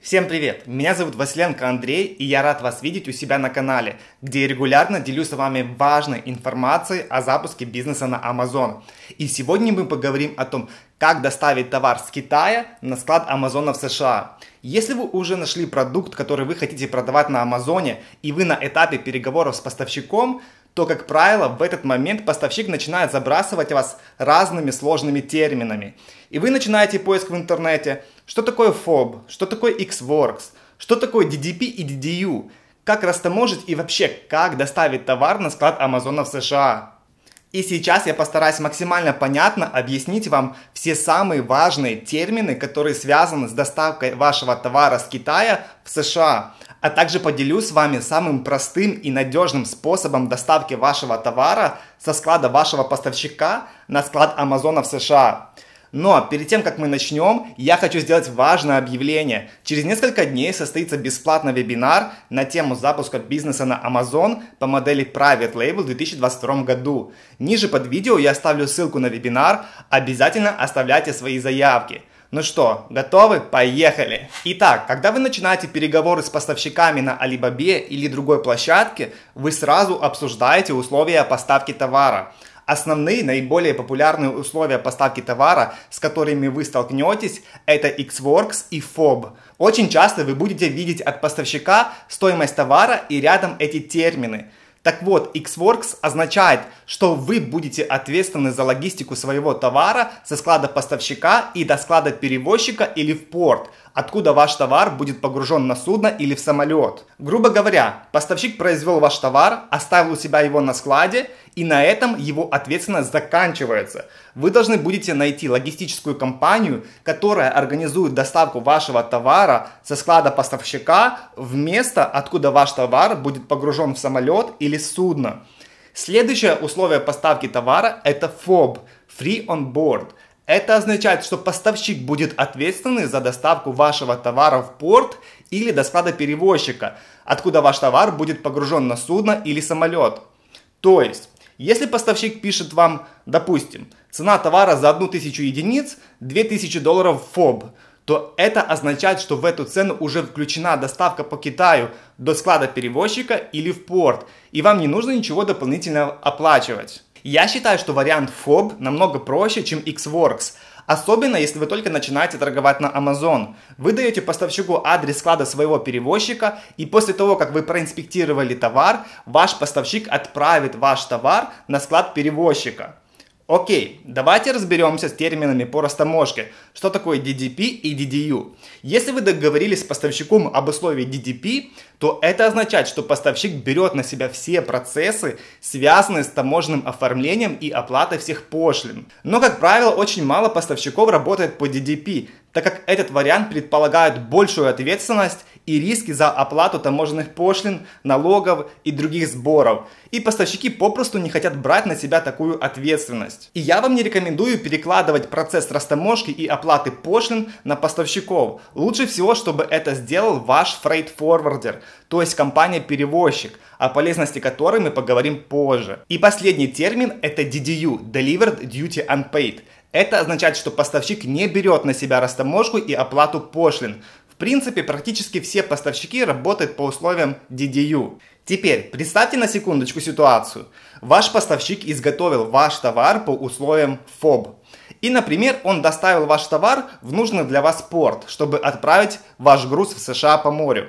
Всем привет! Меня зовут Василенко Андрей, и я рад вас видеть у себя на канале, где я регулярно делюсь с вами важной информацией о запуске бизнеса на Amazon. И сегодня мы поговорим о том, как доставить товар с Китая на склад Амазона в США. Если вы уже нашли продукт, который вы хотите продавать на Амазоне, и вы на этапе переговоров с поставщиком, то, как правило, в этот момент поставщик начинает забрасывать вас разными сложными терминами. И вы начинаете поиск в интернете – что такое FOB? Что такое XWorks? Что такое DDP и DDU? Как растаможить и вообще как доставить товар на склад Амазона в США? И сейчас я постараюсь максимально понятно объяснить вам все самые важные термины, которые связаны с доставкой вашего товара с Китая в США, а также поделюсь с вами самым простым и надежным способом доставки вашего товара со склада вашего поставщика на склад Амазона в США. Но перед тем, как мы начнем, я хочу сделать важное объявление. Через несколько дней состоится бесплатный вебинар на тему запуска бизнеса на Amazon по модели Private Label в 2022 году. Ниже под видео я оставлю ссылку на вебинар. Обязательно оставляйте свои заявки. Ну что, готовы? Поехали! Итак, когда вы начинаете переговоры с поставщиками на Alibaba или другой площадке, вы сразу обсуждаете условия поставки товара. Основные, наиболее популярные условия поставки товара, с которыми вы столкнетесь, это XWorks и FOB. Очень часто вы будете видеть от поставщика стоимость товара и рядом эти термины. Так вот, XWorks означает, что вы будете ответственны за логистику своего товара со склада поставщика и до склада перевозчика или в порт, откуда ваш товар будет погружен на судно или в самолет. Грубо говоря, поставщик произвел ваш товар, оставил у себя его на складе, и на этом его ответственность заканчивается. Вы должны будете найти логистическую компанию, которая организует доставку вашего товара со склада поставщика в место, откуда ваш товар будет погружен в самолет или судно. Следующее условие поставки товара – это FOB – Free On Board – это означает, что поставщик будет ответственный за доставку вашего товара в порт или до склада перевозчика, откуда ваш товар будет погружен на судно или самолет. То есть, если поставщик пишет вам, допустим, цена товара за 1000 единиц 2000 долларов ФОБ, то это означает, что в эту цену уже включена доставка по Китаю до склада перевозчика или в порт, и вам не нужно ничего дополнительно оплачивать. Я считаю, что вариант FOB намного проще, чем XWorks, Особенно, если вы только начинаете торговать на Amazon. Вы даете поставщику адрес склада своего перевозчика, и после того, как вы проинспектировали товар, ваш поставщик отправит ваш товар на склад перевозчика. Окей, давайте разберемся с терминами по растаможке. Что такое DDP и DDU? Если вы договорились с поставщиком об условии DDP, то это означает, что поставщик берет на себя все процессы, связанные с таможенным оформлением и оплатой всех пошлин. Но, как правило, очень мало поставщиков работает по DDP, так как этот вариант предполагает большую ответственность и риски за оплату таможенных пошлин, налогов и других сборов. И поставщики попросту не хотят брать на себя такую ответственность. И я вам не рекомендую перекладывать процесс растаможки и оплаты пошлин на поставщиков. Лучше всего, чтобы это сделал ваш фрейт-форвардер, то есть компания-перевозчик, о полезности которой мы поговорим позже. И последний термин это DDU – Delivered Duty Unpaid. Это означает, что поставщик не берет на себя растаможку и оплату пошлин, принципе, практически все поставщики работают по условиям DDU. Теперь, представьте на секундочку ситуацию. Ваш поставщик изготовил ваш товар по условиям FOB. И, например, он доставил ваш товар в нужный для вас порт, чтобы отправить ваш груз в США по морю.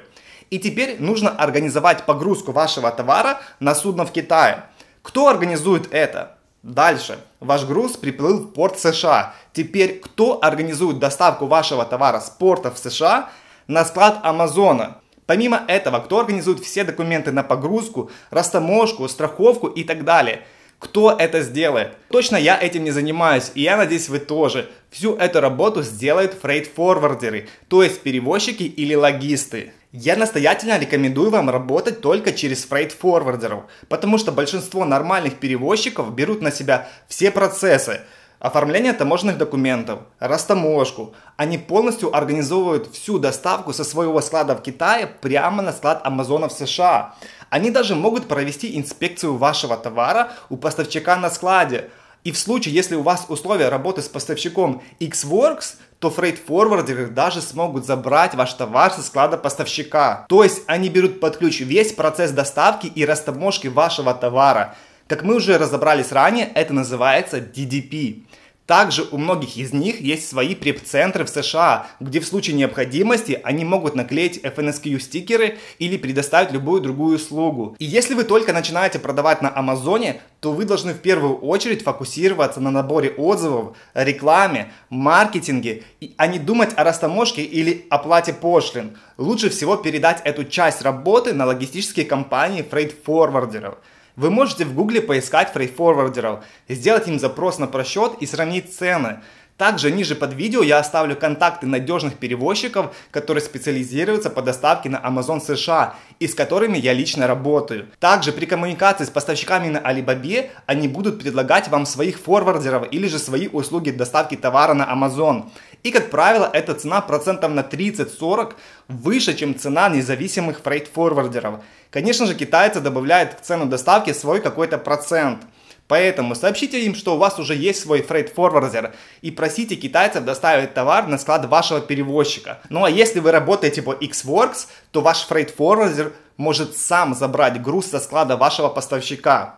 И теперь нужно организовать погрузку вашего товара на судно в Китае. Кто организует это? Дальше. Ваш груз приплыл в порт США. Теперь кто организует доставку вашего товара с порта в США на склад Амазона? Помимо этого, кто организует все документы на погрузку, растаможку, страховку и так далее? Кто это сделает? Точно я этим не занимаюсь, и я надеюсь вы тоже. Всю эту работу сделают фрейт-форвардеры, то есть перевозчики или логисты. Я настоятельно рекомендую вам работать только через фрейт-форвардеров, потому что большинство нормальных перевозчиков берут на себя все процессы, оформление таможенных документов, растаможку. Они полностью организовывают всю доставку со своего склада в Китае прямо на склад Амазона в США. Они даже могут провести инспекцию вашего товара у поставщика на складе. И в случае, если у вас условия работы с поставщиком Xworks, то фрейт-форвардеры даже смогут забрать ваш товар со склада поставщика. То есть они берут под ключ весь процесс доставки и растаможки вашего товара. Как мы уже разобрались ранее, это называется DDP. Также у многих из них есть свои преп-центры в США, где в случае необходимости они могут наклеить FNSQ стикеры или предоставить любую другую услугу. И если вы только начинаете продавать на Амазоне, то вы должны в первую очередь фокусироваться на наборе отзывов, рекламе, маркетинге, а не думать о растаможке или оплате пошлин. Лучше всего передать эту часть работы на логистические компании фрейт-форвардеров – вы можете в Гугле поискать фрейт-форвардеров, сделать им запрос на просчет и сравнить цены – также ниже под видео я оставлю контакты надежных перевозчиков, которые специализируются по доставке на Amazon США и с которыми я лично работаю. Также при коммуникации с поставщиками на Alibaba они будут предлагать вам своих форвардеров или же свои услуги доставки товара на Amazon. И, как правило, эта цена процентов на 30-40 выше, чем цена независимых фрейт-форвардеров. Конечно же, китайцы добавляют в цену доставки свой какой-то процент – Поэтому сообщите им, что у вас уже есть свой фрейт форвардер и просите китайцев доставить товар на склад вашего перевозчика. Ну а если вы работаете по Xworks, то ваш фрейт форвардер может сам забрать груз со склада вашего поставщика.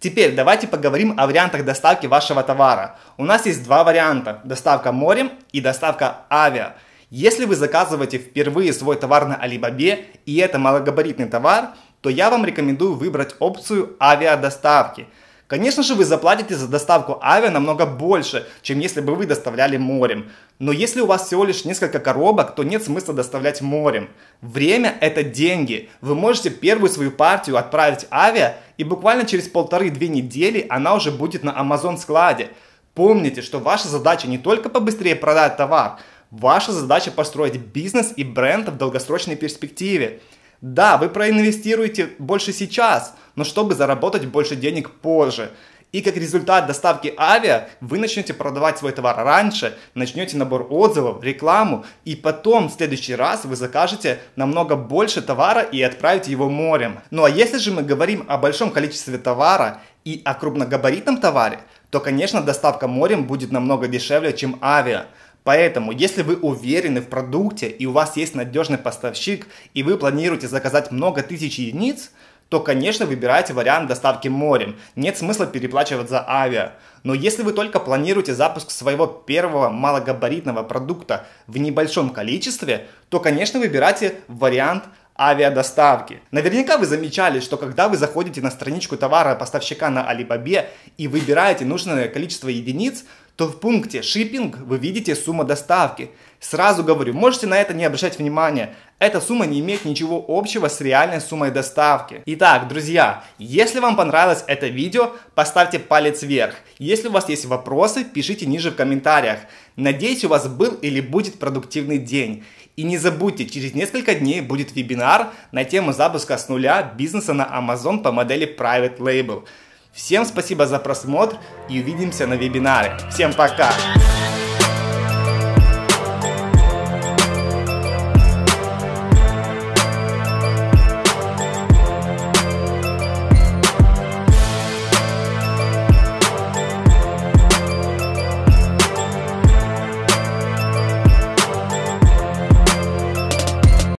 Теперь давайте поговорим о вариантах доставки вашего товара. У нас есть два варианта – доставка морем и доставка авиа. Если вы заказываете впервые свой товар на Алибабе и это малогабаритный товар, то я вам рекомендую выбрать опцию авиадоставки – Конечно же, вы заплатите за доставку авиа намного больше, чем если бы вы доставляли морем. Но если у вас всего лишь несколько коробок, то нет смысла доставлять морем. Время – это деньги. Вы можете первую свою партию отправить авиа, и буквально через полторы-две недели она уже будет на Amazon складе. Помните, что ваша задача не только побыстрее продать товар, ваша задача построить бизнес и бренд в долгосрочной перспективе. Да, вы проинвестируете больше сейчас – но чтобы заработать больше денег позже. И как результат доставки авиа вы начнете продавать свой товар раньше, начнете набор отзывов, рекламу, и потом в следующий раз вы закажете намного больше товара и отправите его морем. Ну а если же мы говорим о большом количестве товара и о крупногабаритном товаре, то, конечно, доставка морем будет намного дешевле, чем авиа. Поэтому, если вы уверены в продукте и у вас есть надежный поставщик, и вы планируете заказать много тысяч единиц, то, конечно, выбирайте вариант доставки морем. Нет смысла переплачивать за авиа. Но если вы только планируете запуск своего первого малогабаритного продукта в небольшом количестве, то, конечно, выбирайте вариант авиадоставки. Наверняка вы замечали, что когда вы заходите на страничку товара поставщика на Алибабе и выбираете нужное количество единиц, то в пункте «Шиппинг» вы видите сумма доставки. Сразу говорю, можете на это не обращать внимания. Эта сумма не имеет ничего общего с реальной суммой доставки. Итак, друзья, если вам понравилось это видео, поставьте палец вверх. Если у вас есть вопросы, пишите ниже в комментариях. Надеюсь, у вас был или будет продуктивный день. И не забудьте, через несколько дней будет вебинар на тему запуска с нуля бизнеса на Amazon по модели Private Label. Всем спасибо за просмотр и увидимся на вебинаре. Всем пока!